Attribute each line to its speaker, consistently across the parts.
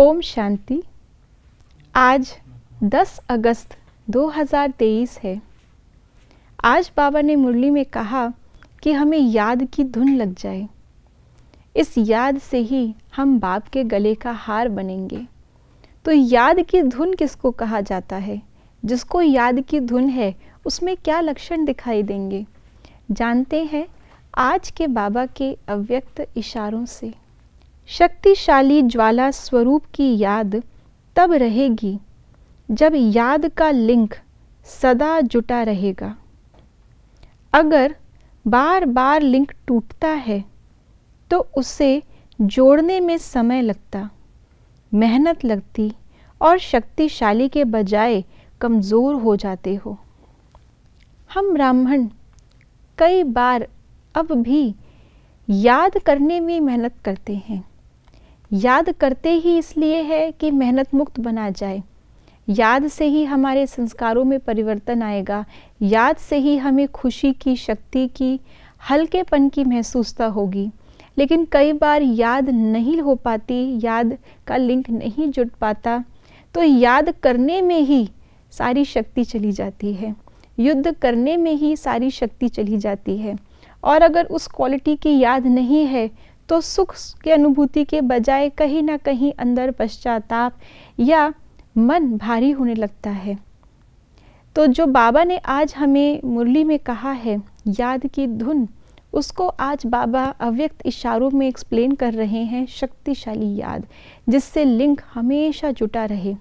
Speaker 1: ओम शांति आज 10 अगस्त 2023 है आज बाबा ने मुरली में कहा कि हमें याद की धुन लग जाए इस याद से ही हम बाप के गले का हार बनेंगे तो याद की धुन किसको कहा जाता है जिसको याद की धुन है उसमें क्या लक्षण दिखाई देंगे जानते हैं आज के बाबा के अव्यक्त इशारों से शक्तिशाली ज्वाला स्वरूप की याद तब रहेगी जब याद का लिंक सदा जुटा रहेगा अगर बार बार लिंक टूटता है तो उसे जोड़ने में समय लगता मेहनत लगती और शक्तिशाली के बजाय कमज़ोर हो जाते हो हम ब्राह्मण कई बार अब भी याद करने में मेहनत करते हैं याद करते ही इसलिए है कि मेहनत मुक्त बना जाए याद से ही हमारे संस्कारों में परिवर्तन आएगा याद से ही हमें खुशी की शक्ति की हल्केपन की महसूसता तो होगी लेकिन कई बार याद नहीं हो पाती याद का लिंक नहीं जुट पाता तो याद करने में ही सारी शक्ति चली जाती है युद्ध करने में ही सारी शक्ति चली जाती है और अगर उस क्वालिटी की याद नहीं है तो सुख की अनुभूति के बजाय कहीं ना कहीं अंदर पश्चाताप या मन भारी होने लगता है तो जो बाबा ने आज हमें मुरली में कहा है याद की धुन उसको आज बाबा अव्यक्त इशारों में एक्सप्लेन कर रहे हैं शक्तिशाली याद जिससे लिंक हमेशा जुटा रहे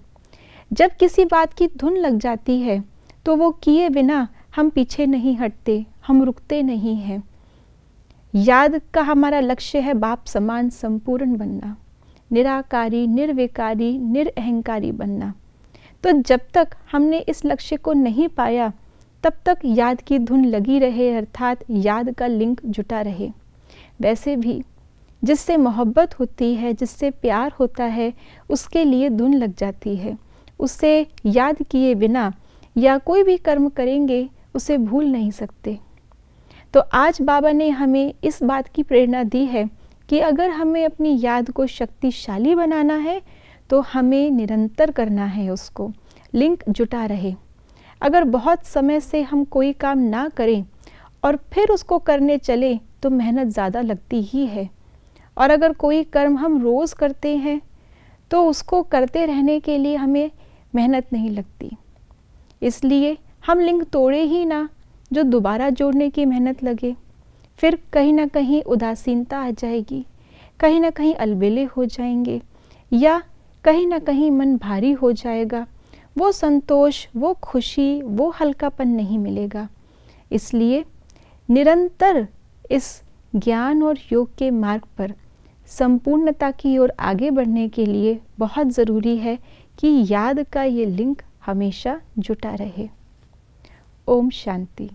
Speaker 1: जब किसी बात की धुन लग जाती है तो वो किए बिना हम पीछे नहीं हटते हम रुकते नहीं हैं याद का हमारा लक्ष्य है बाप समान संपूर्ण बनना निराकारी निर्विकारी निरअहकारी बनना तो जब तक हमने इस लक्ष्य को नहीं पाया तब तक याद की धुन लगी रहे अर्थात याद का लिंक जुटा रहे वैसे भी जिससे मोहब्बत होती है जिससे प्यार होता है उसके लिए धुन लग जाती है उसे याद किए बिना या कोई भी कर्म करेंगे उसे भूल नहीं सकते तो आज बाबा ने हमें इस बात की प्रेरणा दी है कि अगर हमें अपनी याद को शक्तिशाली बनाना है तो हमें निरंतर करना है उसको लिंक जुटा रहे अगर बहुत समय से हम कोई काम ना करें और फिर उसको करने चले तो मेहनत ज़्यादा लगती ही है और अगर कोई कर्म हम रोज़ करते हैं तो उसको करते रहने के लिए हमें मेहनत नहीं लगती इसलिए हम लिंक तोड़े ही ना जो दोबारा जोड़ने की मेहनत लगे फिर कहीं ना कहीं उदासीनता आ जाएगी कहीं ना कहीं अलबेले हो जाएंगे या कहीं ना कहीं मन भारी हो जाएगा वो संतोष वो खुशी वो हल्कापन नहीं मिलेगा इसलिए निरंतर इस ज्ञान और योग के मार्ग पर संपूर्णता की ओर आगे बढ़ने के लिए बहुत ज़रूरी है कि याद का ये लिंक हमेशा जुटा रहे ओम शांति